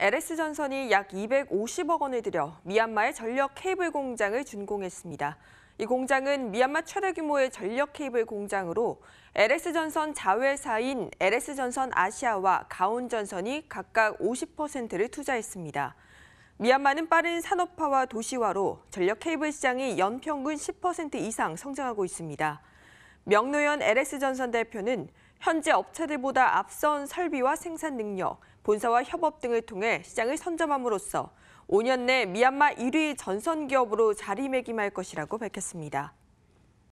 LS전선이 약 250억 원을 들여 미얀마의 전력 케이블 공장을 준공했습니다. 이 공장은 미얀마 최대 규모의 전력 케이블 공장으로 LS전선 자회사인 LS전선 아시아와 가온전선이 각각 50%를 투자했습니다. 미얀마는 빠른 산업화와 도시화로 전력 케이블 시장이 연평균 10% 이상 성장하고 있습니다. 명노현 LS전선 대표는 현재 업체들보다 앞선 설비와 생산 능력, 본사와 협업 등을 통해 시장을 선점함으로써 5년 내 미얀마 1위 전선 기업으로 자리매김할 것이라고 밝혔습니다.